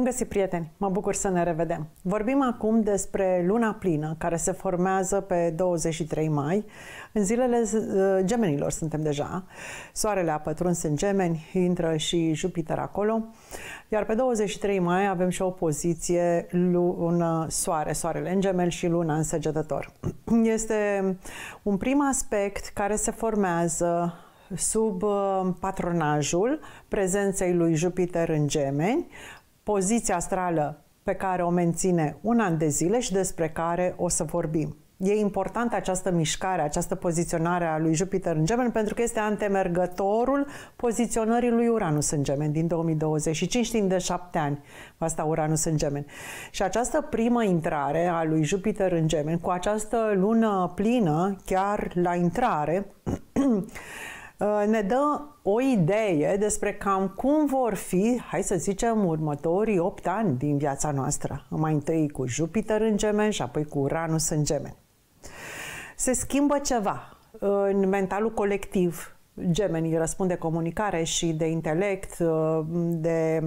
Bun găsit, prieteni! Mă bucur să ne revedem! Vorbim acum despre luna plină, care se formează pe 23 mai. În zilele ă, gemenilor suntem deja. Soarele a pătruns în gemeni, intră și Jupiter acolo. Iar pe 23 mai avem și o poziție lună-soare, soarele în gemeni și luna în săgetător. Este un prim aspect care se formează sub ă, patronajul prezenței lui Jupiter în gemeni, poziția astrală pe care o menține un an de zile și despre care o să vorbim. E importantă această mișcare, această poziționare a lui Jupiter în gemeni pentru că este antemergătorul poziționării lui Uranus în gemeni din 2025, timp de șapte ani va sta Uranus în gemeni. Și această primă intrare a lui Jupiter în gemeni, cu această lună plină, chiar la intrare, Uh, ne dă o idee despre cam cum vor fi, hai să zicem, următorii 8 ani din viața noastră. Mai întâi cu Jupiter în gemeni și apoi cu Uranus în gemeni. Se schimbă ceva în mentalul colectiv. Gemenii răspunde comunicare și de intelect, uh, de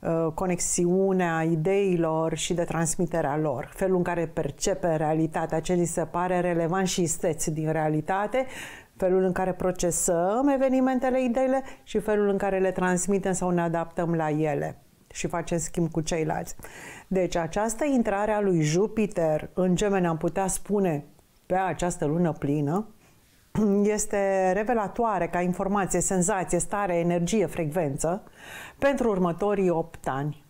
uh, conexiunea ideilor și de transmiterea lor, felul în care percepe realitatea, ce li se pare relevant și isteți din realitate felul în care procesăm evenimentele, ideile și felul în care le transmitem sau ne adaptăm la ele și facem schimb cu ceilalți. Deci această intrare a lui Jupiter în gemeni, am putea spune pe această lună plină, este revelatoare ca informație, senzație, stare, energie, frecvență pentru următorii 8 ani.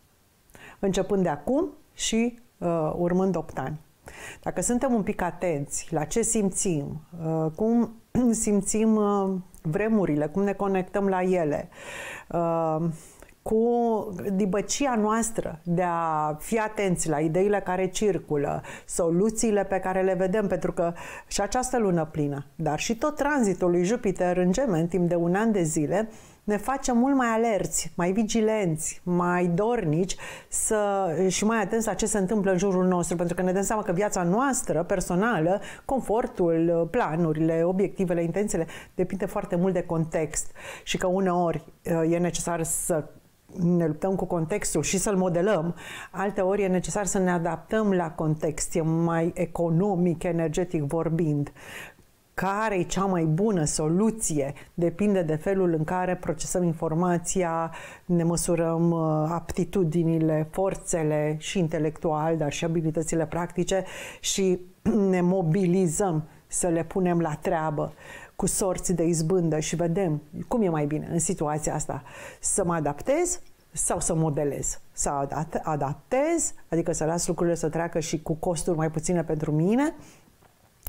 Începând de acum și uh, urmând 8 ani. Dacă suntem un pic atenți la ce simțim, uh, cum simțim uh, vremurile, cum ne conectăm la ele, uh, cu dibăcia noastră de a fi atenți la ideile care circulă, soluțiile pe care le vedem, pentru că și această lună plină, dar și tot tranzitul lui Jupiter în Gemeni, timp de un an de zile, ne face mult mai alerți, mai vigilenți, mai dornici să, și mai atenți la ce se întâmplă în jurul nostru, pentru că ne dăm seama că viața noastră personală, confortul, planurile, obiectivele, intențiile, depinde foarte mult de context și că uneori e necesar să ne luptăm cu contextul și să-l modelăm, alte ori e necesar să ne adaptăm la context, e mai economic, energetic vorbind care e cea mai bună soluție depinde de felul în care procesăm informația, ne măsurăm uh, aptitudinile, forțele și intelectual, dar și abilitățile practice și ne mobilizăm să le punem la treabă cu sorți de izbândă și vedem cum e mai bine în situația asta să mă adaptez sau să modelez, să adaptez, adică să las lucrurile să treacă și cu costuri mai puține pentru mine,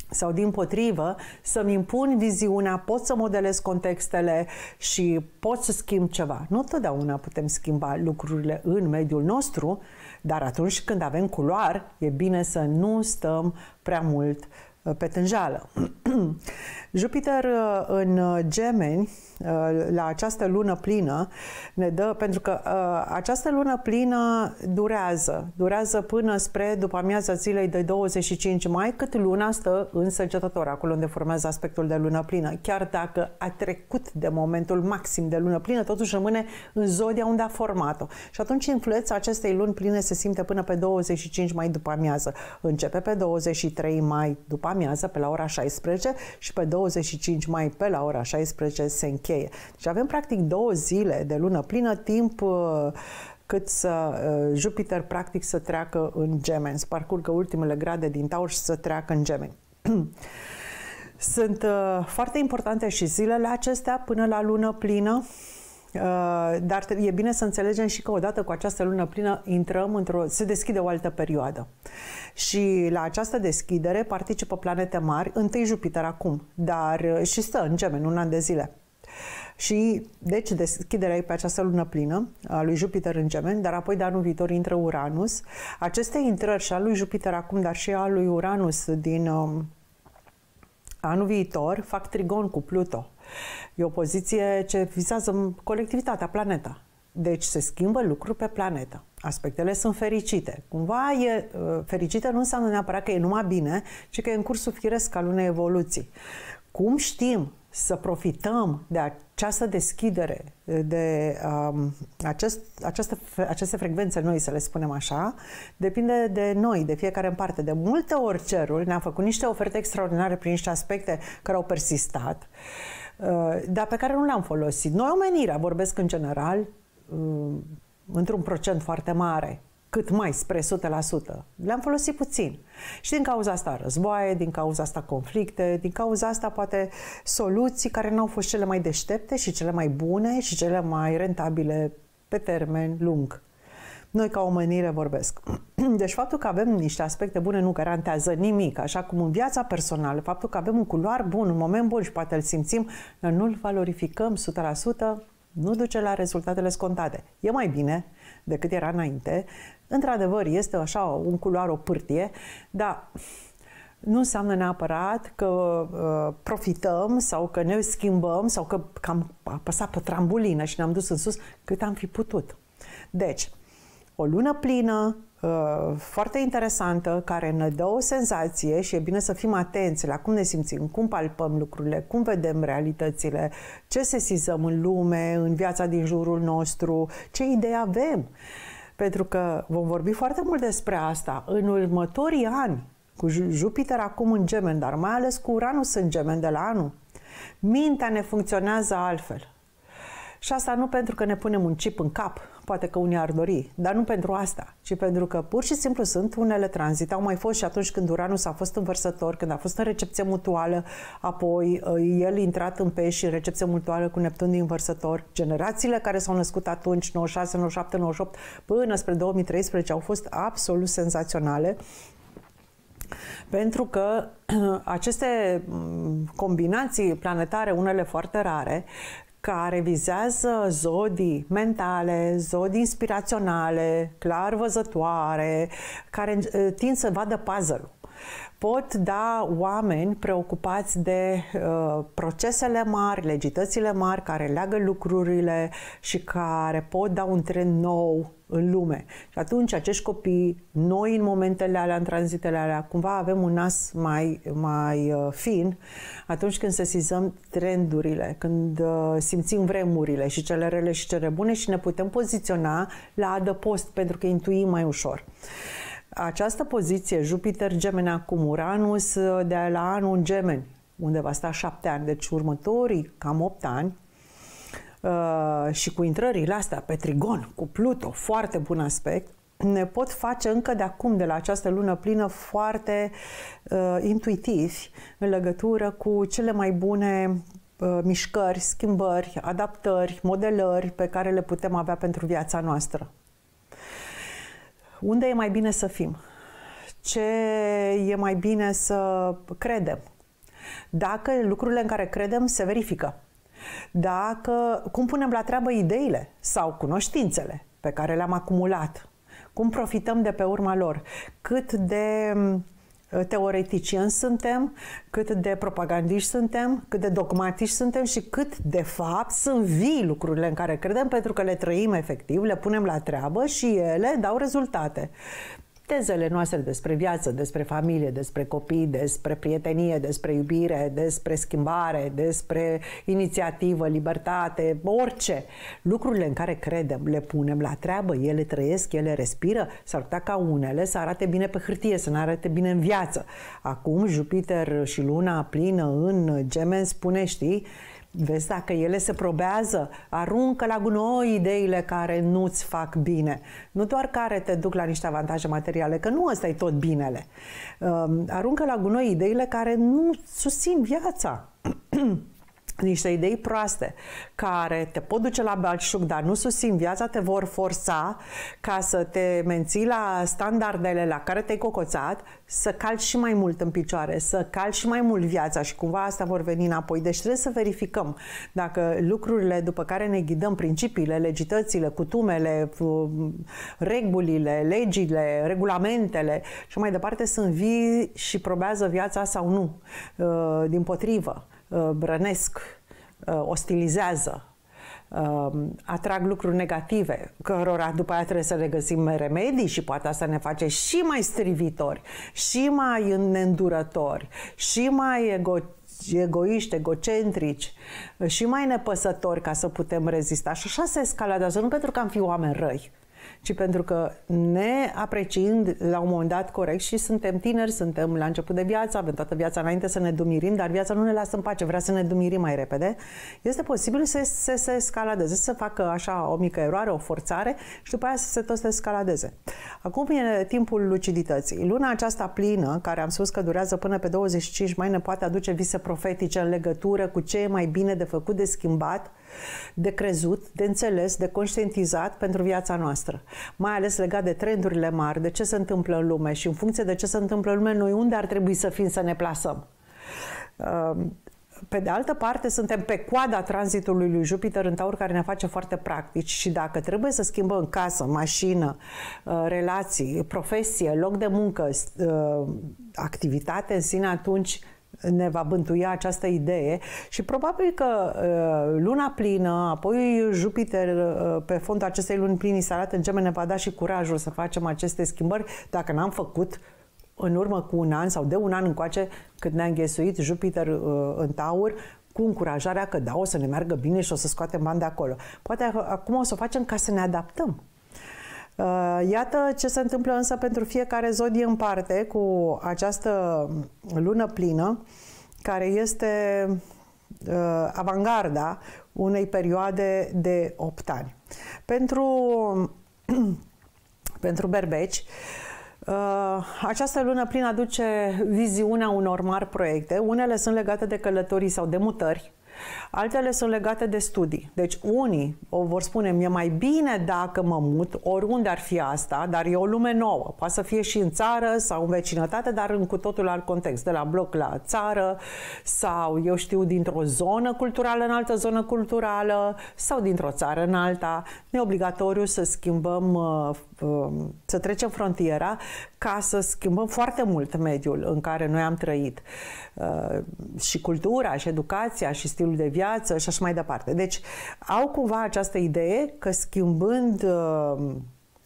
sau din potrivă, să-mi impun viziunea, pot să modelez contextele și pot să schimb ceva. Nu totdeauna putem schimba lucrurile în mediul nostru, dar atunci când avem culoar, e bine să nu stăm prea mult Uh, pe tânjală. Jupiter uh, în uh, gemeni, la această lună plină, ne dă, pentru că această lună plină durează, durează până spre după amiaza zilei de 25 mai, cât luna stă în săgetător, acolo unde formează aspectul de lună plină. Chiar dacă a trecut de momentul maxim de lună plină, totuși rămâne în zodia unde a format-o. Și atunci influența acestei luni pline se simte până pe 25 mai după amiază. Începe pe 23 mai după amiază pe la ora 16 și pe 25 mai pe la ora 16 se încheie. Deci avem practic două zile de lună plină timp uh, cât să uh, Jupiter practic să treacă în gemeni, să parcurgă ultimele grade din Taur și să treacă în gemeni. Sunt uh, foarte importante și zilele acestea până la lună plină. Uh, dar e bine să înțelegem și că odată cu această lună plină intrăm într-o, se deschide o altă perioadă. Și la această deschidere participă planete mari, întâi Jupiter acum, dar uh, și stă în gemeni un an de zile. Și, deci, deschiderea e pe această lună plină a lui Jupiter în gemeni, dar apoi de anul viitor intră Uranus. Aceste intrări și a lui Jupiter acum, dar și a lui Uranus din um, anul viitor, fac trigon cu Pluto. E o poziție ce vizează colectivitatea, planeta. Deci se schimbă lucruri pe planetă. Aspectele sunt fericite. Cumva e, uh, fericită, nu înseamnă neapărat că e numai bine, ci că e în cursul firesc al unei evoluții. Cum știm să profităm de această deschidere, de um, acest, aceste, aceste frecvențe noi, să le spunem așa, depinde de noi, de fiecare în parte. De multe ori cerul ne-a făcut niște oferte extraordinare prin niște aspecte care au persistat. Uh, Uh, dar pe care nu le-am folosit. Noi omenirea, vorbesc în general, uh, într-un procent foarte mare, cât mai spre 100%. Le-am folosit puțin. Și din cauza asta războaie, din cauza asta conflicte, din cauza asta poate soluții care nu au fost cele mai deștepte și cele mai bune și cele mai rentabile pe termen lung. Noi ca omenire vorbesc. Deci faptul că avem niște aspecte bune nu garantează nimic, așa cum în viața personală, faptul că avem un culoar bun, un moment bun și poate îl simțim, noi nu-l valorificăm 100%, nu duce la rezultatele scontate. E mai bine decât era înainte. Într-adevăr, este așa un culoar, o pârtie, dar nu înseamnă neapărat că uh, profităm sau că ne schimbăm sau că, că am apăsat pe trambulină și ne-am dus în sus cât am fi putut. Deci, o lună plină, uh, foarte interesantă, care ne dă o senzație și e bine să fim atenți la cum ne simțim, cum palpăm lucrurile, cum vedem realitățile, ce sesizăm în lume, în viața din jurul nostru, ce idei avem. Pentru că vom vorbi foarte mult despre asta în următorii ani, cu Jupiter acum în gemeni, dar mai ales cu Uranus în gemeni de la anul. Mintea ne funcționează altfel. Și asta nu pentru că ne punem un chip în cap, Poate că unii ar dori, dar nu pentru asta, ci pentru că pur și simplu sunt unele tranzit, Au mai fost și atunci când Uranus a fost învărsător, când a fost în recepție mutuală, apoi uh, el intrat în pești și în recepție mutuală cu Neptun din vărsător. Generațiile care s-au născut atunci, 96, 97, 98, până spre 2013, au fost absolut senzaționale pentru că aceste mm, combinații planetare, unele foarte rare, care vizează zodii mentale, zodii inspiraționale, clar văzătoare, care uh, tind să vadă puzzle-ul pot da oameni preocupați de uh, procesele mari, legitățile mari care leagă lucrurile și care pot da un tren nou în lume. Și atunci acești copii, noi în momentele alea, în tranzitele alea, cumva avem un nas mai, mai uh, fin atunci când sesizăm trendurile, când uh, simțim vremurile și cele rele și cele bune și ne putem poziționa la adăpost pentru că intuim mai ușor. Această poziție, Jupiter Gemeni, acum Uranus, uh, de la anul în gemeni, unde va sta șapte ani, deci următorii cam opt ani, Uh, și cu intrările astea pe Trigon, cu Pluto, foarte bun aspect, ne pot face încă de acum, de la această lună plină, foarte uh, intuitivi în legătură cu cele mai bune uh, mișcări, schimbări, adaptări, modelări pe care le putem avea pentru viața noastră. Unde e mai bine să fim? Ce e mai bine să credem? Dacă lucrurile în care credem se verifică. Dacă, cum punem la treabă ideile sau cunoștințele pe care le-am acumulat, cum profităm de pe urma lor, cât de mm, teoreticieni suntem, cât de propagandiști suntem, cât de dogmatici suntem și cât de fapt sunt vii lucrurile în care credem pentru că le trăim efectiv, le punem la treabă și ele dau rezultate tezele noastre despre viață, despre familie, despre copii, despre prietenie, despre iubire, despre schimbare, despre inițiativă, libertate, orice. Lucrurile în care credem, le punem la treabă, ele trăiesc, ele respiră, s-ar putea ca unele să arate bine pe hârtie, să ne arate bine în viață. Acum Jupiter și Luna plină în gemeni spune, știi, Vezi, dacă ele se probează, aruncă la gunoi ideile care nu-ți fac bine. Nu doar care te duc la niște avantaje materiale, că nu ăsta e tot binele. Ehm, aruncă la gunoi ideile care nu susțin viața. niște idei proaste care te pot duce la balșug, dar nu susțin viața, te vor forța ca să te menții la standardele la care te-ai cocoțat, să calci și mai mult în picioare, să calci și mai mult viața și cumva asta vor veni înapoi. Deci trebuie să verificăm dacă lucrurile după care ne ghidăm, principiile, legitățile, cutumele, regulile, legile, regulamentele și mai departe sunt vii și probează viața sau nu. Uh, din potrivă Uh, brănesc, uh, ostilizează, um, atrag lucruri negative, cărora după aia trebuie să le găsim remedii și poate asta ne face și mai strivitori, și mai neîndurători, și mai ego egoiști, egocentrici uh, și mai nepăsători ca să putem rezista. Și așa se escaladează, nu pentru că am fi oameni răi, ci pentru că ne apreciind la un moment dat corect și suntem tineri, suntem la început de viață, avem toată viața înainte să ne dumirim, dar viața nu ne lasă în pace, vrea să ne dumirim mai repede, este posibil să se, escaladeze, să facă așa o mică eroare, o forțare și după aia să se tot escaladeze. Acum e timpul lucidității. Luna aceasta plină, care am spus că durează până pe 25 mai, ne poate aduce vise profetice în legătură cu ce e mai bine de făcut, de schimbat, de crezut, de înțeles, de conștientizat pentru viața noastră. Mai ales legat de trendurile mari, de ce se întâmplă în lume și în funcție de ce se întâmplă în lume, noi unde ar trebui să fim să ne plasăm. Uh, pe de altă parte, suntem pe coada tranzitului lui Jupiter în taur care ne face foarte practici și dacă trebuie să schimbăm în casă, mașină, uh, relații, profesie, loc de muncă, uh, activitate în sine, atunci ne va bântuia această idee și probabil că uh, luna plină, apoi Jupiter uh, pe fondul acestei luni plini se arată în gemene, ne va da și curajul să facem aceste schimbări dacă n-am făcut în urmă cu un an sau de un an încoace cât ne-a înghesuit Jupiter uh, în taur cu încurajarea că da, o să ne meargă bine și o să scoatem bani de acolo. Poate acum o să o facem ca să ne adaptăm Uh, iată ce se întâmplă însă pentru fiecare zodie în parte cu această lună plină, care este uh, avangarda unei perioade de 8 ani. Pentru, pentru berbeci, uh, această lună plină aduce viziunea unor mari proiecte. Unele sunt legate de călătorii sau de mutări, altele sunt legate de studii. Deci unii o vor spune, mi-e mai bine dacă mă mut, oriunde ar fi asta, dar e o lume nouă. Poate să fie și în țară sau în vecinătate, dar în cu totul alt context, de la bloc la țară sau, eu știu, dintr-o zonă culturală în altă zonă culturală sau dintr-o țară în alta. Nu e obligatoriu să schimbăm, uh, um, să trecem frontiera ca să schimbăm foarte mult mediul în care noi am trăit. Uh, și cultura, și educația, și stilul de viață viață și așa mai departe. Deci au cumva această idee că schimbând uh,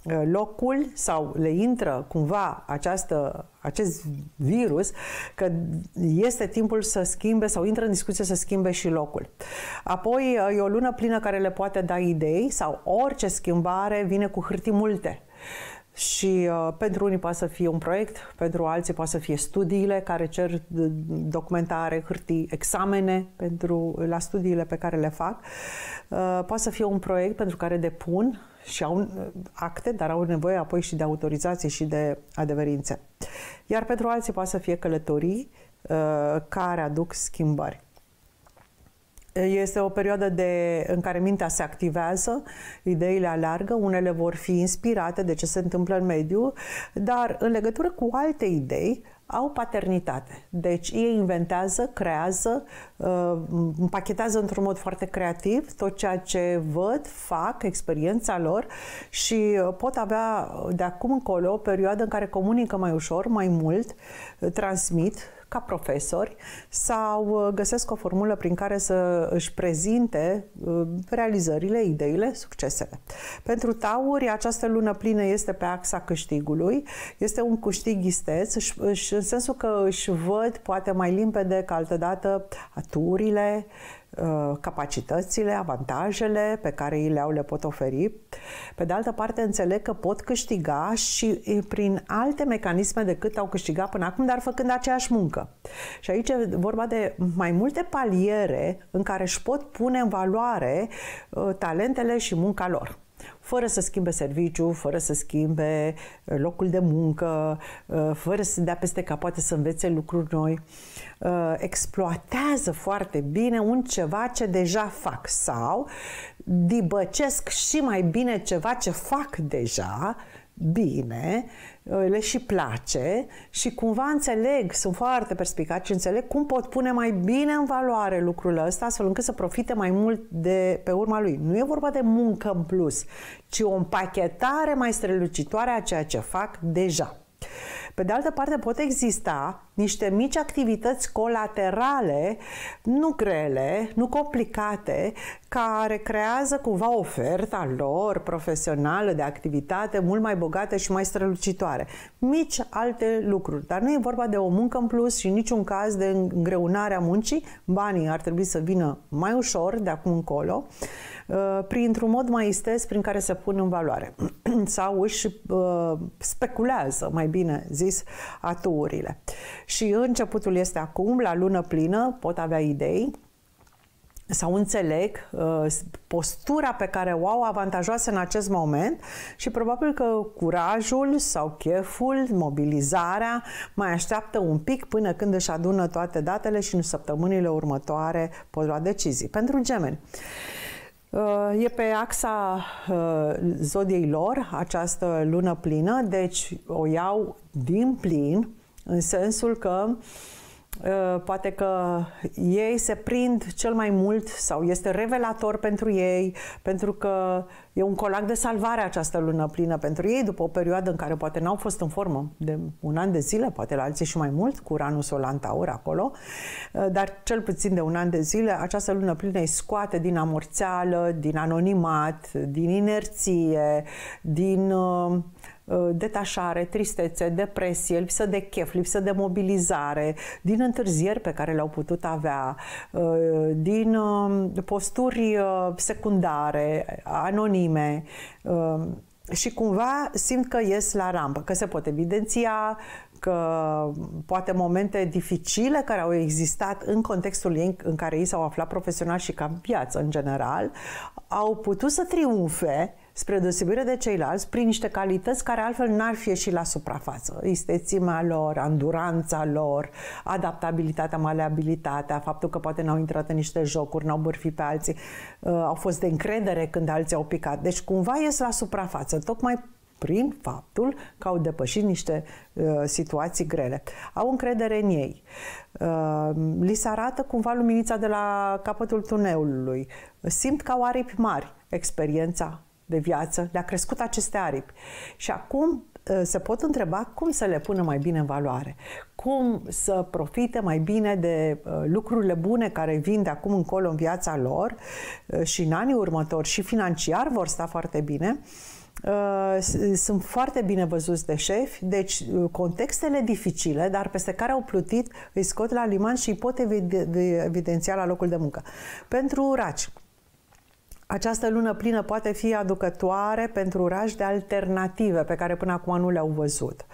uh, locul sau le intră cumva această, acest virus, că este timpul să schimbe sau intră în discuție să schimbe și locul. Apoi uh, e o lună plină care le poate da idei sau orice schimbare vine cu hârtii multe. Și uh, pentru unii poate să fie un proiect, pentru alții poate să fie studiile care cer uh, documentare, hârtii, examene pentru, la studiile pe care le fac. Uh, poate să fie un proiect pentru care depun și au uh, acte, dar au nevoie apoi și de autorizații și de adeverințe. Iar pentru alții poate să fie călătorii uh, care aduc schimbări. Este o perioadă de, în care mintea se activează, ideile alargă, unele vor fi inspirate de ce se întâmplă în mediu, dar în legătură cu alte idei, au paternitate. Deci ei inventează, creează, uh, împachetează într-un mod foarte creativ tot ceea ce văd, fac, experiența lor și uh, pot avea uh, de acum încolo o perioadă în care comunică mai ușor, mai mult, transmit ca profesori sau uh, găsesc o formulă prin care să își prezinte uh, realizările, ideile, succesele. Pentru Tauri, această lună plină este pe axa câștigului, este un câștig isteț, în sensul că își văd poate mai limpede ca altădată aturile, Uh, capacitățile, avantajele pe care ei le-au, le pot oferi. Pe de altă parte, înțeleg că pot câștiga și prin alte mecanisme decât au câștigat până acum, dar făcând aceeași muncă. Și aici e vorba de mai multe paliere în care își pot pune în valoare uh, talentele și munca lor fără să schimbe serviciu, fără să schimbe uh, locul de muncă, uh, fără să dea peste cap, poate să învețe lucruri noi. Uh, exploatează foarte bine un ceva ce deja fac sau dibăcesc și mai bine ceva ce fac deja, bine, uh, le și place și cumva înțeleg, sunt foarte perspicaci și înțeleg cum pot pune mai bine în valoare lucrul ăsta astfel încât să profite mai mult de pe urma lui. Nu e vorba de muncă în plus, ci o împachetare mai strălucitoare a ceea ce fac deja. Pe de altă parte, pot exista niște mici activități colaterale, nu grele, nu complicate, care creează cumva oferta lor profesională de activitate mult mai bogată și mai strălucitoare. Mici alte lucruri, dar nu e vorba de o muncă în plus și niciun caz de îngreunare a muncii. Banii ar trebui să vină mai ușor de acum încolo. Uh, Uh, printr-un mod mai estes prin care se pun în valoare sau își uh, speculează, mai bine zis, atuurile. Și începutul este acum, la lună plină, pot avea idei, sau înțeleg uh, postura pe care o au avantajoasă în acest moment și probabil că curajul sau cheful, mobilizarea mai așteaptă un pic până când își adună toate datele și în săptămânile următoare pot lua decizii. Pentru gemeni, uh, Uh, e pe axa uh, zodiei lor această lună plină, deci o iau din plin, în sensul că uh, Uh, poate că ei se prind cel mai mult sau este revelator pentru ei, pentru că e un colac de salvare această lună plină pentru ei, după o perioadă în care poate n-au fost în formă de un an de zile, poate la alții și mai mult, cu Uranus Solan Taur acolo, uh, dar cel puțin de un an de zile, această lună plină îi scoate din amorțeală, din anonimat, din inerție, din uh, Uh, detașare, tristețe, depresie, lipsă de chef, lipsă de mobilizare, din întârzieri pe care le-au putut avea, uh, din um, posturi uh, secundare, anonime um, și cumva simt că ies la rampă, că se pot evidenția, că poate momente dificile care au existat în contextul ei în care ei s-au aflat profesional și ca piață în general, au putut să triumfe spre deosebire de ceilalți, prin niște calități care altfel n-ar fi ieșit la suprafață. Istețimea lor, anduranța lor, adaptabilitatea, maleabilitatea, faptul că poate n-au intrat în niște jocuri, n-au bârfit pe alții, uh, au fost de încredere când alții au picat. Deci cumva ies la suprafață, tocmai prin faptul că au depășit niște uh, situații grele. Au încredere în ei. Uh, li se arată cumva luminița de la capătul tuneului. Simt că au aripi mari experiența de viață, le-a crescut aceste aripi. Și acum ă, se pot întreba cum să le pună mai bine în valoare, cum să profite mai bine de ă, lucrurile bune care vin de acum încolo în viața lor ă, și în anii următori și financiar vor sta foarte bine. Sunt foarte bine văzuți de șefi, deci contextele dificile, dar peste care au plutit, îi scot la liman și îi pot evidenția la locul de muncă. Pentru raci, această lună plină poate fi aducătoare pentru raj de alternative pe care până acum nu le-au văzut.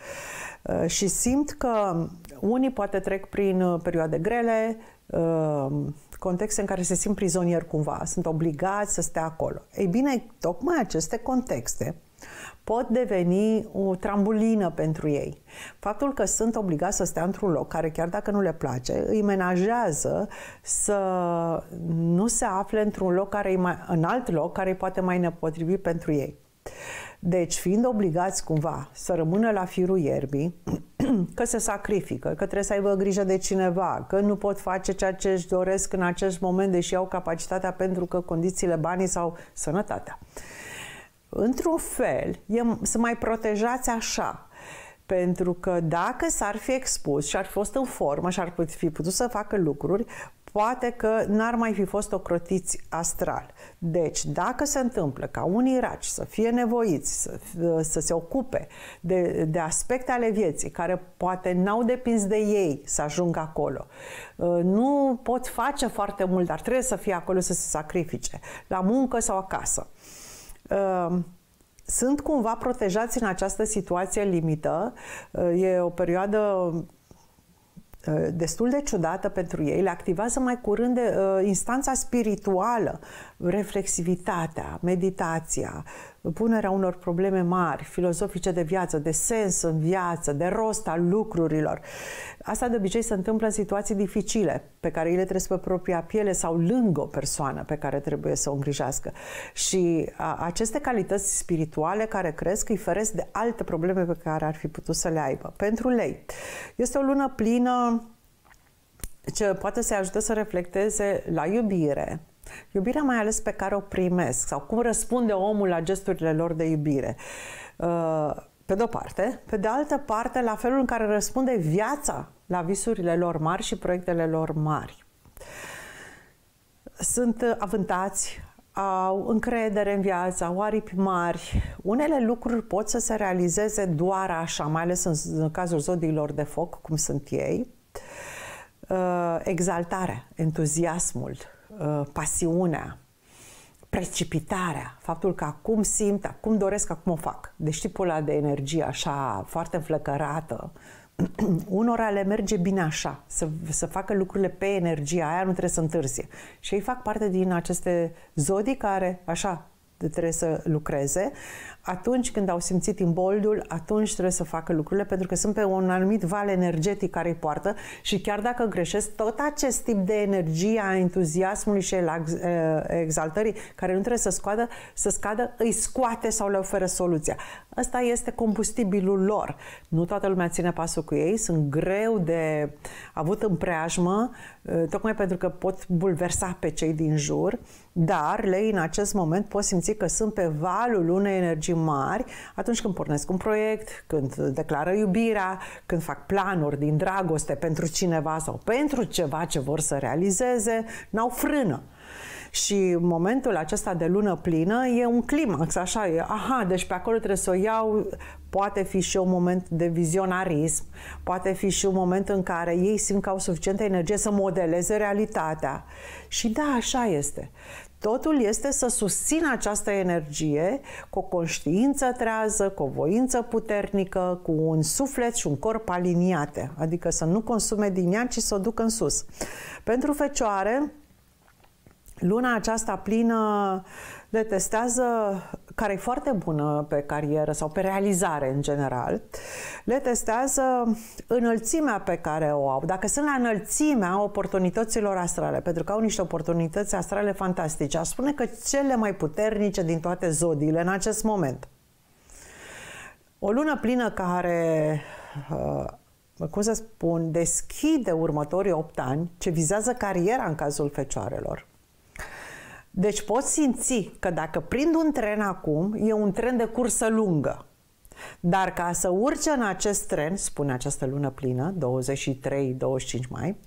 Uh, și simt că unii poate trec prin uh, perioade grele, uh, contexte în care se simt prizonieri cumva, sunt obligați să stea acolo. Ei bine, tocmai aceste contexte pot deveni o trambulină pentru ei. Faptul că sunt obligați să stea într-un loc care, chiar dacă nu le place, îi menajează să nu se afle într-un loc care mai, în alt loc care poate mai nepotrivit pentru ei. Deci, fiind obligați cumva să rămână la firul ierbii, că se sacrifică, că trebuie să aibă grijă de cineva, că nu pot face ceea ce își doresc în acest moment, deși au capacitatea pentru că condițiile, banii sau sănătatea. Uh, într-un fel, e, să mai protejați așa. Pentru că dacă s-ar fi expus și ar fi fost în formă și ar fi putut să facă lucruri, poate că n-ar mai fi fost ocrotiți astral. Deci, dacă se întâmplă ca unii raci să fie nevoiți să, uh, să se ocupe de, de aspecte ale vieții care poate n-au depins de ei să ajungă acolo, uh, nu pot face foarte mult, dar trebuie să fie acolo să se sacrifice, la muncă sau acasă, Ehm, sunt cumva protejați în această situație limită. Ehm, e o perioadă ehm, destul de ciudată pentru ei, le activează mai curând de, uh, instanța spirituală, reflexivitatea, meditația, punerea unor probleme mari, filozofice de viață, de sens în viață, de rost al lucrurilor. Asta de obicei se întâmplă în situații dificile pe care ele trebuie pe propria piele sau lângă o persoană pe care trebuie să o îngrijească. Și a, aceste calități spirituale care cresc îi feresc de alte probleme pe care ar fi putut să le aibă. Pentru lei, este o lună plină ce poate să-i ajute să reflecteze la iubire, Iubirea mai ales pe care o primesc sau cum răspunde omul la gesturile lor de iubire. Uh, pe de-o parte. Pe de altă parte, la felul în care răspunde viața la visurile lor mari și proiectele lor mari. Sunt avântați, au încredere în viață, au aripi mari. Unele lucruri pot să se realizeze doar așa, mai ales în, cazul zodiilor de foc, cum sunt ei. Uh, Exaltarea, entuziasmul, Uh, pasiunea, precipitarea, faptul că acum simt, acum doresc, acum o fac. Deci tipul ăla de energie așa foarte înflăcărată, unora le merge bine așa, să, să facă lucrurile pe energia aia, nu trebuie să întârzie. Și ei fac parte din aceste zodii care așa trebuie să lucreze atunci când au simțit imboldul, atunci trebuie să facă lucrurile, pentru că sunt pe un anumit val energetic care îi poartă și chiar dacă greșesc, tot acest tip de energie a entuziasmului și exaltării, care nu trebuie să scoadă, să scadă, îi scoate sau le oferă soluția. Asta este combustibilul lor. Nu toată lumea ține pasul cu ei, sunt greu de avut în preajmă, tocmai pentru că pot bulversa pe cei din jur, dar lei în acest moment pot simți că sunt pe valul unei energii și mari atunci când pornesc un proiect, când declară iubirea, când fac planuri din dragoste pentru cineva sau pentru ceva ce vor să realizeze, n-au frână. Și momentul acesta de lună plină e un climax, așa e, aha, deci pe acolo trebuie să o iau, poate fi și un moment de vizionarism, poate fi și un moment în care ei simt că au suficientă energie să modeleze realitatea. Și da, așa este. Totul este să susțină această energie cu o conștiință trează, cu o voință puternică, cu un suflet și un corp aliniate, adică să nu consume din ea, ci să o ducă în sus. Pentru fecioare, luna aceasta plină detestează, care e foarte bună pe carieră sau pe realizare în general, le testează înălțimea pe care o au. Dacă sunt la înălțimea oportunităților astrale, pentru că au niște oportunități astrale fantastice, aș spune că cele mai puternice din toate zodiile în acest moment. O lună plină care uh, cum să spun, deschide următorii 8 ani ce vizează cariera în cazul fecioarelor. Deci poți simți că dacă prind un tren acum, e un tren de cursă lungă. Dar ca să urce în acest tren, spune această lună plină, 23-25 mai,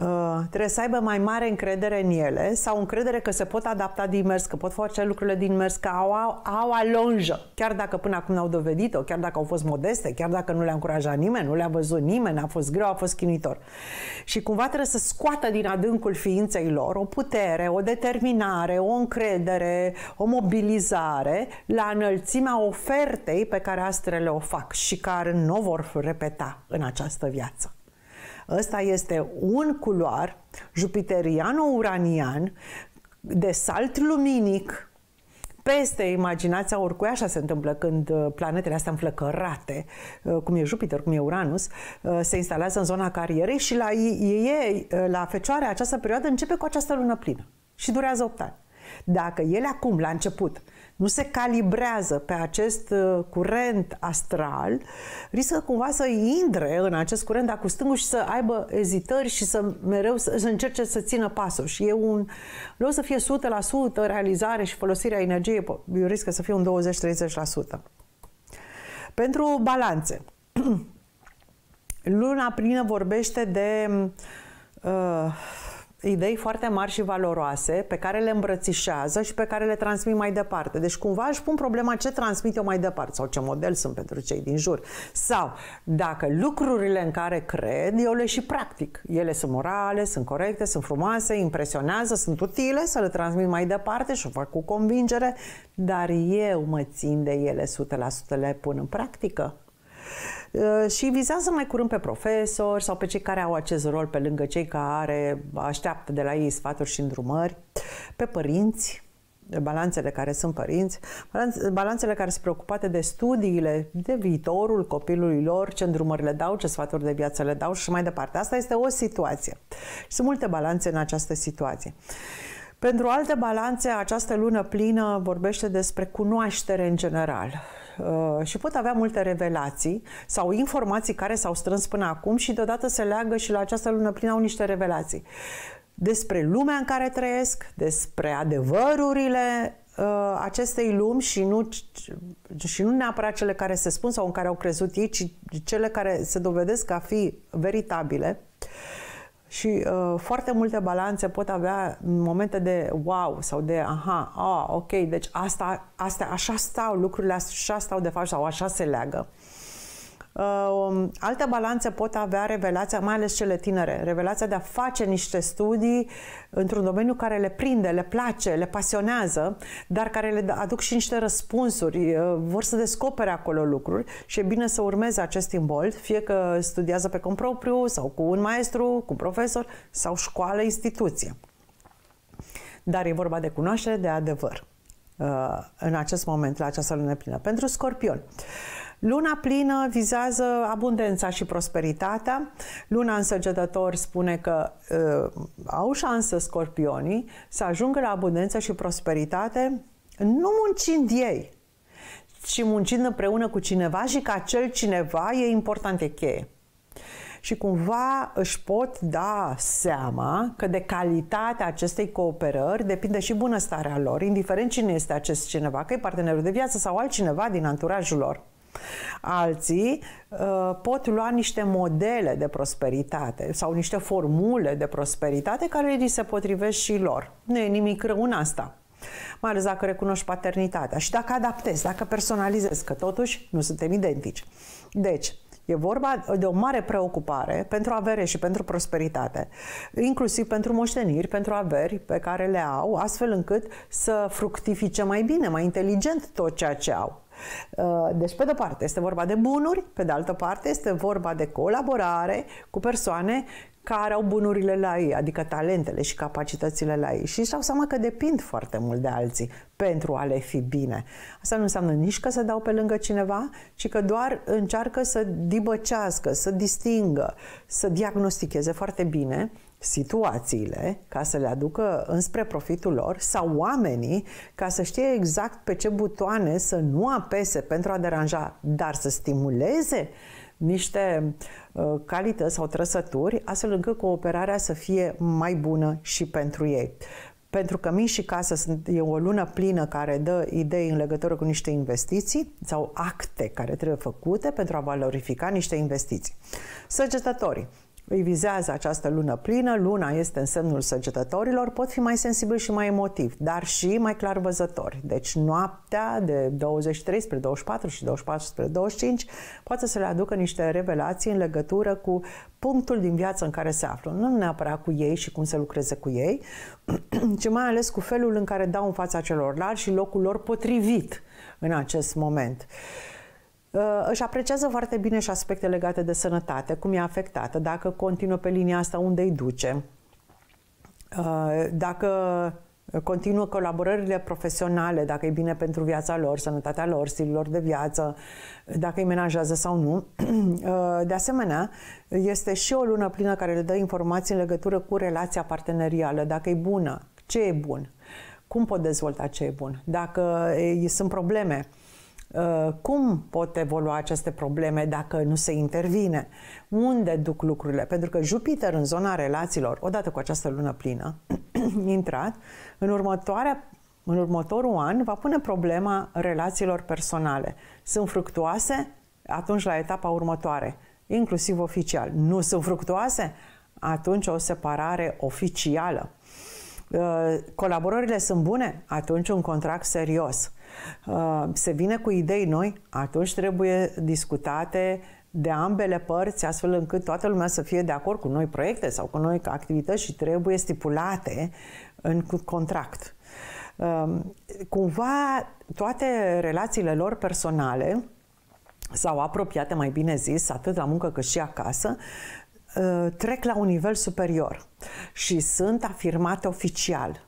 Uh, trebuie să aibă mai mare încredere în ele sau încredere că se pot adapta din mers, că pot face lucrurile din mers, că au, au, alonjă. Chiar dacă până acum n-au dovedit-o, chiar dacă au fost modeste, chiar dacă nu le-a încurajat nimeni, nu le-a văzut nimeni, a fost greu, a fost chinitor. Și cumva trebuie să scoată din adâncul ființei lor o putere, o determinare, o încredere, o mobilizare la înălțimea ofertei pe care astrele o fac și care nu o vor repeta în această viață. Ăsta este un culoar jupiteriano-uranian de salt luminic peste imaginația oricui, așa se întâmplă când uh, planetele astea înflăcărate, uh, cum e Jupiter, cum e Uranus, uh, se instalează în zona carierei și la ei, la fecioare, această perioadă începe cu această lună plină și durează 8 ani. Dacă ele acum, la început, nu se calibrează pe acest uh, curent astral, riscă cumva să intre în acest curent, dar cu stângul și să aibă ezitări și să mereu să, să încerce să țină pasul. Și e un, nu o să fie 100% realizare și folosirea energiei, eu riscă să fie un 20-30%. Pentru balanțe, luna plină vorbește de uh, idei foarte mari și valoroase pe care le îmbrățișează și pe care le transmit mai departe. Deci cumva își pun problema ce transmit eu mai departe sau ce model sunt pentru cei din jur. Sau dacă lucrurile în care cred, eu le și practic. Ele sunt morale, sunt corecte, sunt frumoase, impresionează, sunt utile, să le transmit mai departe și o fac cu convingere, dar eu mă țin de ele 100%, le pun în practică. Uh, și vizează mai curând pe profesori sau pe cei care au acest rol pe lângă cei care așteaptă de la ei sfaturi și îndrumări, pe părinți, balanțele care sunt părinți, balanțele care sunt preocupate de studiile, de viitorul copilului lor, ce îndrumări le dau, ce sfaturi de viață le dau și mai departe. Asta este o situație. Sunt multe balanțe în această situație. Pentru alte balanțe, această lună plină vorbește despre cunoaștere în general uh, și pot avea multe revelații sau informații care s-au strâns până acum și deodată se leagă și la această lună plină au niște revelații despre lumea în care trăiesc, despre adevărurile uh, acestei lumi și nu, și nu neapărat cele care se spun sau în care au crezut ei, ci cele care se dovedesc a fi veritabile. Uh, și uh, foarte multe balanțe pot avea momente de wow sau de aha, oh, ok, deci asta, asta, așa stau lucrurile, așa stau de fapt sau așa se leagă. Uh, um, altă balanță pot avea revelația, mai ales cele tinere, revelația de a face niște studii într-un domeniu care le prinde, le place, le pasionează, dar care le da, aduc și niște răspunsuri, uh, vor să descopere acolo lucruri și e bine să urmeze acest imbold, fie că studiază pe cont propriu sau cu un maestru, cu un profesor sau școală, instituție. Dar e vorba de cunoaștere, de adevăr uh, în acest moment, la această lună plină. Pentru scorpion, uh, Luna plină vizează abundența și prosperitatea. Luna însăgetător spune că uh, au șansă scorpionii să ajungă la abundență și prosperitate nu muncind ei, ci muncind împreună cu cineva și că acel cineva e important e cheie. Și cumva își pot da seama că de calitatea acestei cooperări depinde și bunăstarea lor, indiferent cine este acest cineva, că e partenerul de viață sau altcineva din anturajul lor. Alții uh, pot lua niște modele de prosperitate sau niște formule de prosperitate care li se potrivesc și lor. Nu e nimic rău în asta mai ales dacă recunoști paternitatea și dacă adaptezi, dacă personalizezi, că totuși nu suntem identici. Deci, E vorba de o mare preocupare pentru avere și pentru prosperitate, inclusiv pentru moșteniri, pentru averi pe care le au, astfel încât să fructifice mai bine, mai inteligent tot ceea ce au. Uh, deci, pe de-o parte, este vorba de bunuri, pe de altă parte, este vorba de colaborare cu persoane care au bunurile la ei, adică talentele și capacitățile la ei. Și își dau seama că depind foarte mult de alții pentru a le fi bine. Asta nu înseamnă nici că se dau pe lângă cineva, ci că doar încearcă să dibăcească, să distingă, să diagnosticheze foarte bine situațiile ca să le aducă înspre profitul lor sau oamenii ca să știe exact pe ce butoane să nu apese pentru a deranja, dar să stimuleze niște uh, calități sau trăsături, astfel încât cooperarea să fie mai bună și pentru ei. Pentru că Min și Casă sunt, e o lună plină care dă idei în legătură cu niște investiții sau acte care trebuie făcute pentru a valorifica niște investiții. Săgetătorii îi vizează această lună plină, luna este în semnul săgetătorilor, pot fi mai sensibili și mai emotivi, dar și mai clar văzători. Deci noaptea de 23 spre 24 și 24 spre 25 poate să le aducă niște revelații în legătură cu punctul din viață în care se află. Nu neapărat cu ei și cum se lucreze cu ei, ci mai ales cu felul în care dau în fața celorlalți și locul lor potrivit în acest moment. Uh, Uh, își apreciază foarte bine și aspecte legate de sănătate, cum e afectată, dacă continuă pe linia asta unde îi duce, uh, dacă continuă colaborările profesionale, dacă e bine pentru viața lor, sănătatea lor, stilul lor de viață, dacă îi menajează sau nu. Uh, de asemenea, este și o lună plină care le dă informații în legătură cu relația partenerială, dacă e bună, ce e bun, cum pot dezvolta ce e bun, dacă sunt probleme, Uh, cum pot evolua aceste probleme dacă nu se intervine, unde duc lucrurile, pentru că Jupiter în zona relațiilor, odată cu această lună plină, intrat, în următoarea în următorul an va pune problema relațiilor personale. Sunt fructuoase? Atunci la etapa următoare, inclusiv oficial. Nu sunt fructuoase? Atunci o separare oficială. Uh, colaborările sunt bune? Atunci un contract serios. Uh, se vine cu idei noi, atunci trebuie discutate de ambele părți, astfel încât toată lumea să fie de acord cu noi proiecte sau cu noi activități și trebuie stipulate în contract. Um, cumva toate relațiile lor personale sau apropiate, mai bine zis, atât la muncă cât și acasă, uh, trec la un nivel superior și sunt afirmate oficial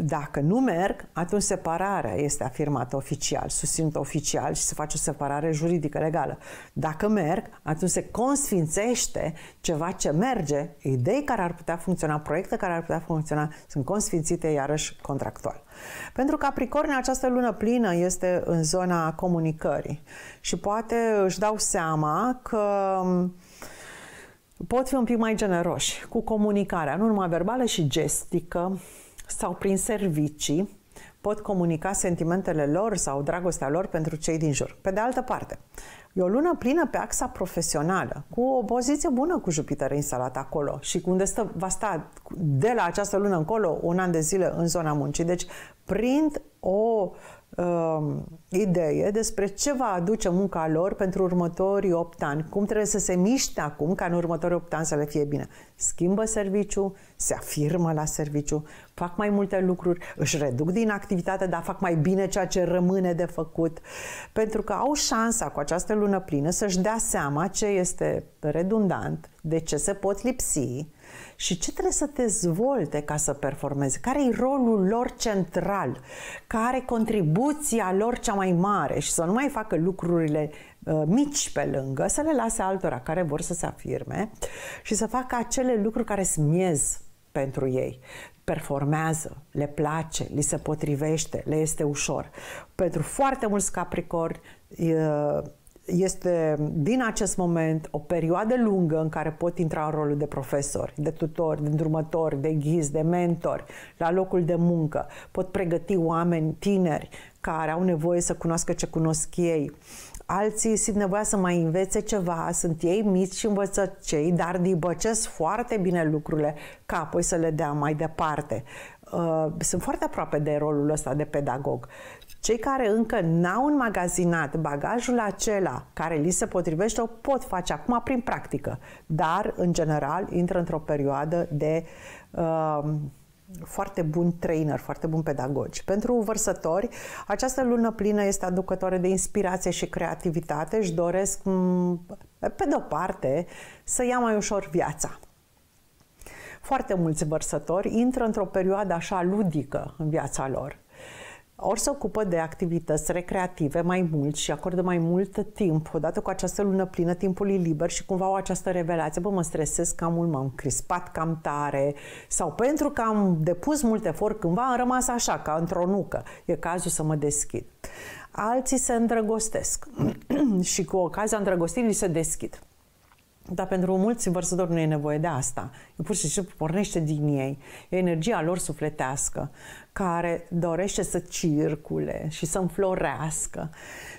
dacă nu merg, atunci separarea este afirmată oficial, susținută oficial și se face o separare juridică legală. Dacă merg, atunci se consfințește ceva ce merge, idei care ar putea funcționa, proiecte care ar putea funcționa, sunt consfințite iarăși contractual. Pentru Capricorn, această lună plină este în zona comunicării și poate își dau seama că mm, pot fi un pic mai generoși cu comunicarea, nu numai verbală și gestică, sau prin servicii pot comunica sentimentele lor sau dragostea lor pentru cei din jur. Pe de altă parte, e o lună plină pe axa profesională, cu o poziție bună cu Jupiter instalat acolo și unde stă, va sta de la această lună încolo un an de zile în zona muncii. Deci, prind o uh, uh, idee despre ce va aduce munca lor pentru următorii 8 ani, cum trebuie să se miște acum ca în următorii 8 ani să le fie bine. Schimbă serviciu, se afirmă la serviciu, fac mai multe lucruri, își reduc din activitate, dar fac mai bine ceea ce rămâne de făcut, pentru că au șansa cu această lună plină să-și dea seama ce este redundant, de ce se pot lipsi, și ce trebuie să dezvolte ca să performeze, care e rolul lor central, care e contribuția lor cea mai mare și să nu mai facă lucrurile uh, mici pe lângă, să le lase altora care vor să se afirme și să facă acele lucruri care smiez pentru ei performează, le place, li se potrivește, le este ușor. Pentru foarte mulți capricori, uh, este din acest moment o perioadă lungă în care pot intra în rolul de profesor, de tutor, de îndrumător, de ghiz, de mentor, la locul de muncă. Pot pregăti oameni tineri care au nevoie să cunoască ce cunosc ei. Alții simt nevoia să mai învețe ceva, sunt ei mici și învăță cei, dar dibăcesc foarte bine lucrurile ca apoi să le dea mai departe. Uh, sunt foarte aproape de rolul ăsta de pedagog cei care încă n-au înmagazinat bagajul acela care li se potrivește, o pot face acum prin practică, dar, în general, intră într-o perioadă de uh, foarte bun trainer, foarte bun pedagogi. Pentru vărsători, această lună plină este aducătoare de inspirație și creativitate și doresc, pe de-o parte, să ia mai ușor viața. Foarte mulți vărsători intră într-o perioadă așa ludică în viața lor ori se ocupă de activități recreative mai mult și acordă mai mult timp, odată cu această lună plină, e liber și cumva au această revelație, bă, mă stresez cam mult, m-am crispat cam tare sau pentru că am depus mult efort cândva, am rămas așa, ca într-o nucă. E cazul să mă deschid. Alții se îndrăgostesc și cu ocazia îndrăgostirii se deschid. Dar pentru mulți vărsători nu e nevoie de asta pur și simplu pornește din ei. E energia lor sufletească care dorește să circule și să înflorească.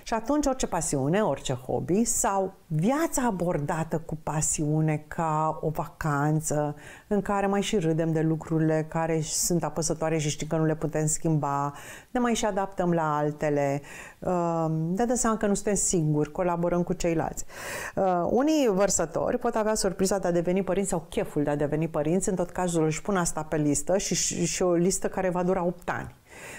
Și atunci orice pasiune, orice hobby sau viața abordată cu pasiune ca o vacanță în care mai și râdem de lucrurile care sunt apăsătoare și știm că nu le putem schimba, ne mai și adaptăm la altele, um, ne dăm seama că nu suntem singuri, colaborăm cu ceilalți. Uh, unii vărsători pot avea surpriza de a deveni părinți sau cheful de a deveni deveni părinți, în tot cazul își pun asta pe listă și, și, și o listă care va dura 8 ani.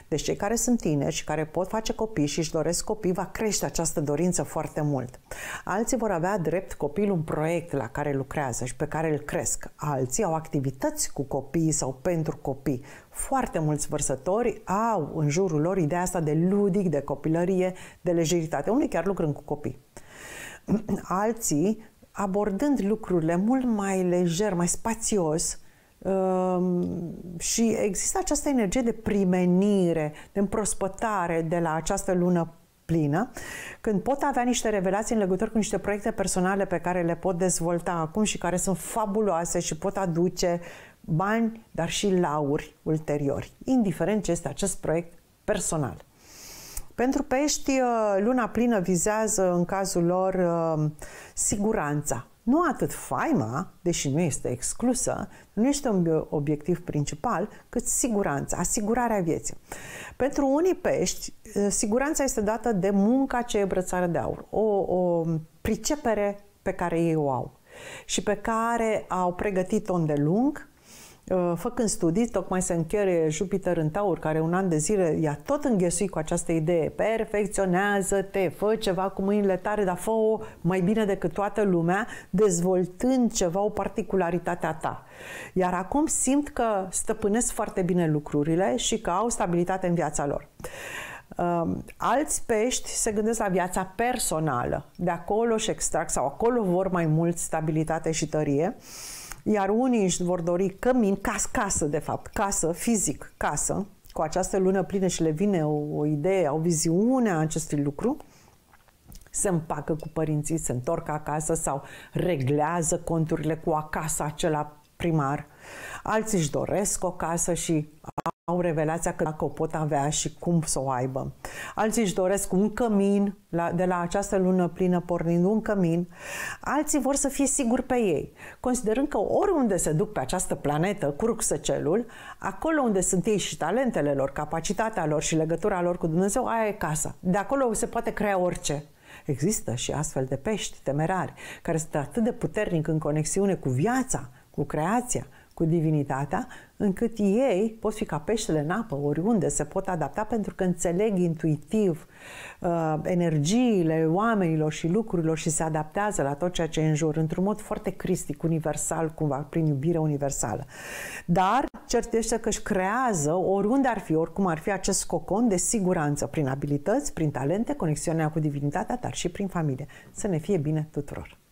Deci cei care sunt tineri și care pot face copii și își doresc copii, va crește această dorință foarte mult. Alții vor avea drept copil un proiect la care lucrează și pe care îl cresc. Alții au activități cu copiii sau pentru copii. Foarte mulți vărsători au în jurul lor ideea asta de ludic, de copilărie, de lejeritate. Unii chiar lucrând cu copii. Alții abordând lucrurile mult mai lejer, mai spațios, um, și există această energie de primenire, de împrospătare de la această lună plină, când pot avea niște revelații în legătură cu niște proiecte personale pe care le pot dezvolta acum și care sunt fabuloase și pot aduce bani, dar și lauri ulteriori, indiferent ce este acest proiect personal. Pentru pești, uh, luna plină vizează, în cazul lor, uh, siguranța. Nu atât faima, deși nu este exclusă, nu este un obiectiv principal, cât siguranța, asigurarea vieții. Pentru unii pești, uh, siguranța este dată de munca ce e brățară de aur, o, o pricepere pe care ei o au și pe care au pregătit-o îndelung, Uh, făcând studii, tocmai se încheie Jupiter în Taur, care un an de zile i-a tot înghesuit cu această idee. Perfecționează-te, fă ceva cu mâinile tare, dar fă mai bine decât toată lumea, dezvoltând ceva, o particularitate a ta. Iar acum simt că stăpânesc foarte bine lucrurile și că au stabilitate în viața lor. Um, alți pești se gândesc la viața personală. De acolo și extrag sau acolo vor mai mult stabilitate și tărie. Uh, iar unii își vor dori cămin, cas, casă, de fapt, casă, fizic, casă, cu această lună plină și le vine o, o idee, o viziune a acestui lucru, se împacă cu părinții, se întorc acasă sau reglează conturile cu acasă acela primar, alții își doresc o casă și au revelația că dacă o pot avea și cum să o aibă. Alții își doresc un cămin, la, de la această lună plină pornind un cămin, alții vor să fie siguri pe ei, considerând că oriunde se duc pe această planetă, curg celul, acolo unde sunt ei și talentele lor, capacitatea lor și legătura lor cu Dumnezeu, aia e casa. De acolo se poate crea orice. Există și astfel de pești temerari, care sunt atât de puternic în conexiune cu viața, cu creația, cu divinitatea, încât ei pot fi ca peștele în apă, oriunde se pot adapta, pentru că înțeleg intuitiv uh, energiile oamenilor și lucrurilor și se adaptează la tot ceea ce e în jur, într-un mod foarte cristic, universal, cumva, prin iubire universală. Dar cert este că își creează, oriunde ar fi, oricum ar fi, acest cocon de siguranță, prin abilități, prin talente, conexiunea cu divinitatea, dar și prin familie. Să ne fie bine tuturor!